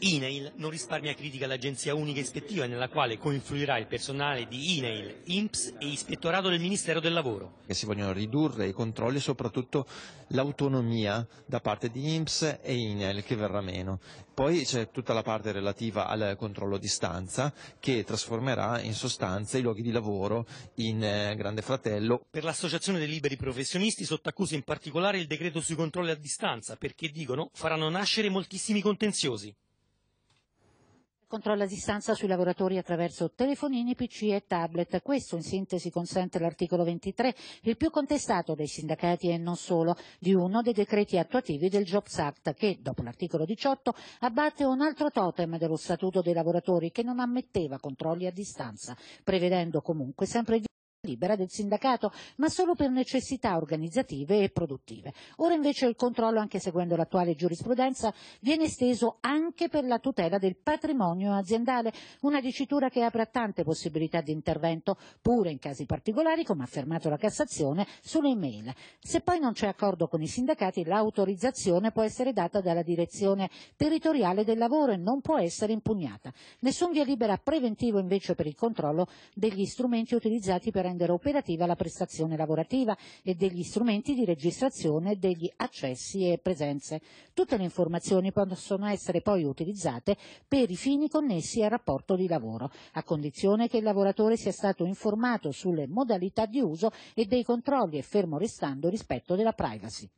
Inail non risparmia critica all'agenzia unica ispettiva nella quale coinfluirà il personale di Inail, INPS e Ispettorato del Ministero del Lavoro. Si vogliono ridurre i controlli e soprattutto l'autonomia da parte di INPS e Inail che verrà meno. Poi c'è tutta la parte relativa al controllo a distanza che trasformerà in sostanza i luoghi di lavoro in eh, Grande Fratello. Per l'Associazione dei Liberi Professionisti sotto accusa in particolare il decreto sui controlli a distanza perché dicono faranno nascere moltissimi contenziosi controlla a distanza sui lavoratori attraverso telefonini, PC e tablet. Questo in sintesi consente l'articolo 23, il più contestato dai sindacati e non solo, di uno dei decreti attuativi del Jobs Act che, dopo l'articolo 18, abbatte un altro totem dello Statuto dei lavoratori che non ammetteva controlli a distanza, prevedendo comunque sempre di libera del sindacato, ma solo per necessità organizzative e produttive. Ora invece il controllo, anche seguendo l'attuale giurisprudenza, viene esteso anche per la tutela del patrimonio aziendale, una dicitura che apre a tante possibilità di intervento, pure in casi particolari, come ha affermato la Cassazione, sulle email. Se poi non c'è accordo con i sindacati, l'autorizzazione può essere data dalla direzione territoriale del lavoro e non può essere impugnata. Nessun via libera preventivo invece per il controllo degli strumenti utilizzati per rendere operativa la prestazione lavorativa e degli strumenti di registrazione degli accessi e presenze. Tutte le informazioni possono essere poi utilizzate per i fini connessi al rapporto di lavoro, a condizione che il lavoratore sia stato informato sulle modalità di uso e dei controlli e fermo restando rispetto della privacy.